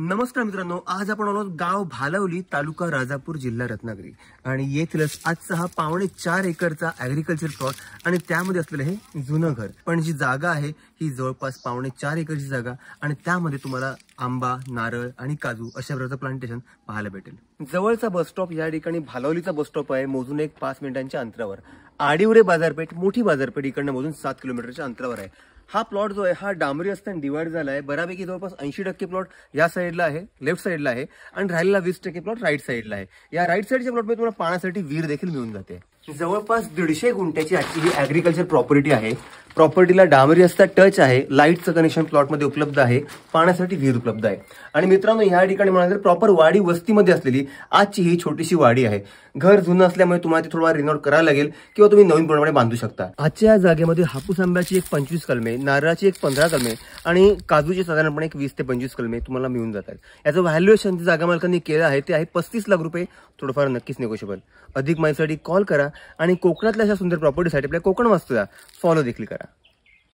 नमस्कार मित्रांनो आज आपण आलो गाव भालावली तालुका राजापूर जिल्हा रत्नागिरी आणि येथीलच आजचा हा पावणे चार एकरचा अॅग्रिकल्चर प्लॉट आणि त्यामध्ये असलेलं हे जुनं घर पण जी जागा आहे ही जवळपास पावणे चार एकरची जागा आणि त्यामध्ये तुम्हाला आंबा नारळ आणि काजू अशा प्रकारचं प्लांटेशन पाहायला भेटेल जवळचा बस स्टॉप या ठिकाणी भालावलीचा बस स्टॉप आहे मोजून एक पाच मिनिटांच्या अंतरावर आडिवरे बाजारपेठ मोठी बाजारपेठ इकडनं मोजून सात किलोमीटरच्या अंतरावर आहे हा प्लॉट जो आहे हा डांबरी असताना डिवाइड झाला आहे बऱ्यापैकी जवळपास ऐंशी टक्के प्लॉट या साईडला आहे लेफ्ट साईडला आहे आणि राहिलेला वीस टक्के प्लॉट राईट साईडला आहे या राईट साईडच्या प्लॉटमध्ये तुम्हाला पाण्यासाठी वीर देखील मिळून जाते जवळपास दीडशे गुंठ्याची आजची ही प्रॉपर्टी आहे प्रॉपर्टीला डांबरी असता टच आहे लाईटचं कनेक्शन प्लॉटमध्ये उपलब्ध आहे पाण्यासाठी वीज उपलब्ध आहे आणि मित्रांनो ह्या ठिकाणी म्हणाल तर प्रॉपर वाडी वस्तीमध्ये असलेली आजची ही छोटीशी वाडी आहे घर जुनं असल्यामुळे तुम्हाला ते थोडा रिनोट करावं लागेल किंवा तुम्ही नवीन प्रमाणे बांधू शकता आजच्या या जागेमध्ये हापूस आंब्याची एक पंचवीस कलमे नारळाची एक पंधरा कलमे आणि काजूची साधारणपणे एक वीस ते पंचवीस कलमे तुम्हाला मिळून जातात याचं व्हॅल्युएशन जागा मालकांनी केलं आहे ते आहे पस्तीस लाख रुपये थोडंफार नक्कीच निगोशिबल अधिक माहितीसाठी कॉल करा आणि कोकणातल्या अशा सुंदर प्रॉपर्टीसाठी आपल्या कोकण वास्तूला फॉलो देखील करा